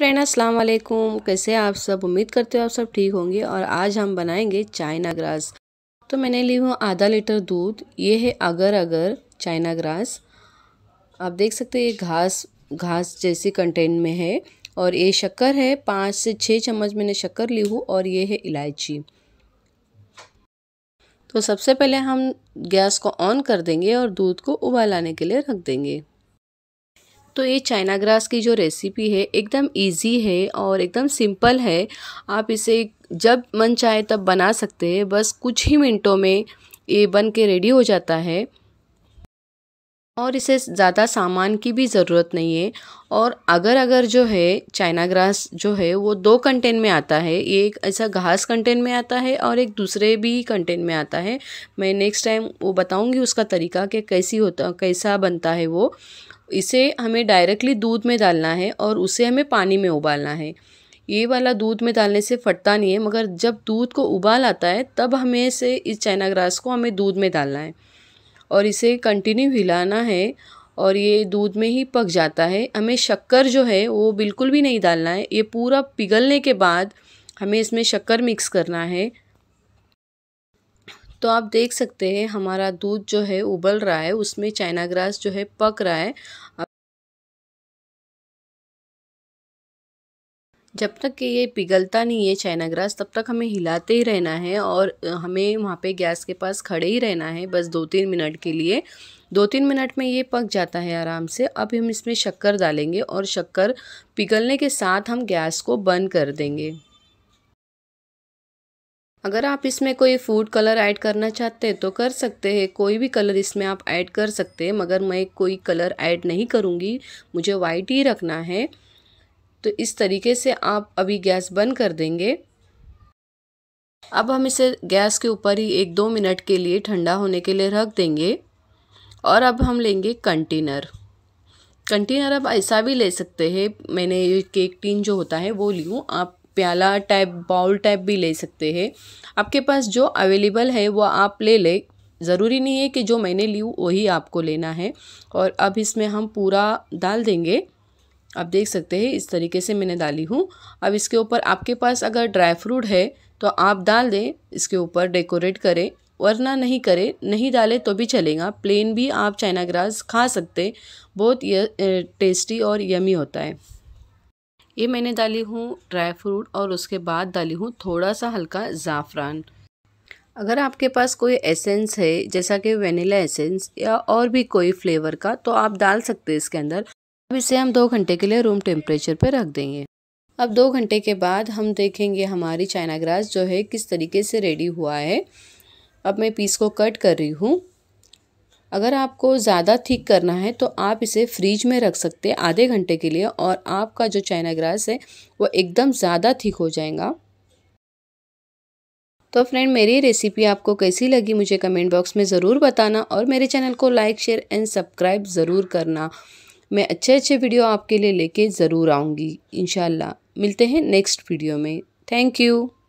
friend अस्सलाम वालेकुम कैसे आप सब उम्मीद करते हो आप सब ठीक होंगे और आज हम बनाएंगे चाइना ग्रास तो मैंने ली हूँ आधा लीटर दूध ये है अगर अगर चाइना ग्रास आप देख सकते हैं ये घास घास जैसी कंटेन में है और ये शक्कर है पाँच से छः चम्मच मैंने शक्कर ली हूँ और ये है इलायची तो सबसे पहले हम गैस को ऑन कर देंगे और दूध को उबाल आने के लिए रख देंगे तो ये चाइना ग्रास की जो रेसिपी है एकदम इजी है और एकदम सिंपल है आप इसे जब मन चाहे तब बना सकते हैं बस कुछ ही मिनटों में ये बन के रेडी हो जाता है और इसे ज़्यादा सामान की भी ज़रूरत नहीं है और अगर अगर जो है चाइना ग्रास जो है वो दो कंटेन में आता है एक ऐसा घास कंटेन में आता है और एक दूसरे भी कंटेन में आता है मैं नेक्स्ट टाइम वो बताऊंगी उसका तरीका कि कैसी होता कैसा बनता है वो इसे हमें डायरेक्टली दूध में डालना है और उसे हमें पानी में उबालना है ये वाला दूध में डालने से फटता नहीं है मगर जब दूध को उबाल आता है तब हमें से इस चाइना ग्रास को हमें दूध में डालना है और इसे कंटिन्यू हिलाना है और ये दूध में ही पक जाता है हमें शक्कर जो है वो बिल्कुल भी नहीं डालना है ये पूरा पिघलने के बाद हमें इसमें शक्कर मिक्स करना है तो आप देख सकते हैं हमारा दूध जो है उबल रहा है उसमें चाइना ग्रास जो है पक रहा है जब तक कि ये पिघलता नहीं है चाइना ग्रास तब तक हमें हिलाते ही रहना है और हमें वहाँ पे गैस के पास खड़े ही रहना है बस दो तीन मिनट के लिए दो तीन मिनट में ये पक जाता है आराम से अब हम इसमें शक्कर डालेंगे और शक्कर पिघलने के साथ हम गैस को बंद कर देंगे अगर आप इसमें कोई फूड कलर ऐड करना चाहते हैं तो कर सकते हैं कोई भी कलर इसमें आप ऐड कर सकते हैं मगर मैं कोई कलर ऐड नहीं करूँगी मुझे वाइट ही रखना है तो इस तरीके से आप अभी गैस बंद कर देंगे अब हम इसे गैस के ऊपर ही एक दो मिनट के लिए ठंडा होने के लिए रख देंगे और अब हम लेंगे कंटेनर कंटेनर आप ऐसा भी ले सकते हैं मैंने केक टीन जो होता है वो लूँ आप प्याला टाइप बाउल टाइप भी ले सकते हैं आपके पास जो अवेलेबल है वो आप ले लें ज़रूरी नहीं है कि जो मैंने ली वही आपको लेना है और अब इसमें हम पूरा डाल देंगे आप देख सकते हैं इस तरीके से मैंने डाली हूँ अब इसके ऊपर आपके पास अगर ड्राई फ्रूट है तो आप डाल दें इसके ऊपर डेकोरेट करें वरना नहीं करें नहीं डालें तो भी चलेगा प्लेन भी आप चाइना ग्रास खा सकते बहुत ये टेस्टी और यमी होता है ये मैंने डाली हूँ ड्राई फ्रूट और उसके बाद डाली हूँ थोड़ा सा हल्का ज़ाफ़रान अगर आपके पास कोई एसेंस है जैसा कि वेनिला एसेंस या और भी कोई फ्लेवर का तो आप डाल सकते हैं इसके अंदर अब इसे हम दो घंटे के लिए रूम टेम्परेचर पर रख देंगे अब दो घंटे के बाद हम देखेंगे हमारी चाइना ग्रास जो है किस तरीके से रेडी हुआ है अब मैं पीस को कट कर रही हूँ अगर आपको ज़्यादा थिक करना है तो आप इसे फ्रिज में रख सकते हैं आधे घंटे के लिए और आपका जो चाइना ग्रास है वो एकदम ज़्यादा थिक हो जाएगा तो फ्रेंड मेरी रेसिपी आपको कैसी लगी मुझे कमेंट बॉक्स में ज़रूर बताना और मेरे चैनल को लाइक शेयर एंड सब्सक्राइब ज़रूर करना मैं अच्छे अच्छे वीडियो आपके लिए लेके ज़रूर आऊँगी इनशाला मिलते हैं नेक्स्ट वीडियो में थैंक यू